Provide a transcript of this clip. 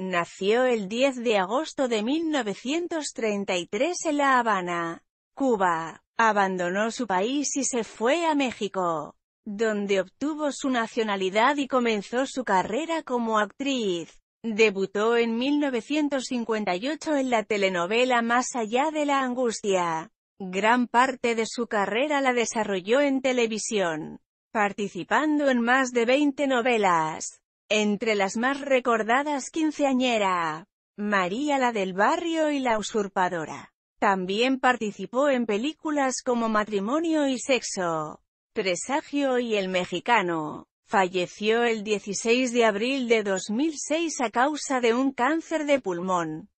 Nació el 10 de agosto de 1933 en La Habana, Cuba. Abandonó su país y se fue a México, donde obtuvo su nacionalidad y comenzó su carrera como actriz. Debutó en 1958 en la telenovela Más allá de la angustia. Gran parte de su carrera la desarrolló en televisión, participando en más de 20 novelas. Entre las más recordadas quinceañera, María la del Barrio y La Usurpadora. También participó en películas como Matrimonio y Sexo, Presagio y El Mexicano. Falleció el 16 de abril de 2006 a causa de un cáncer de pulmón.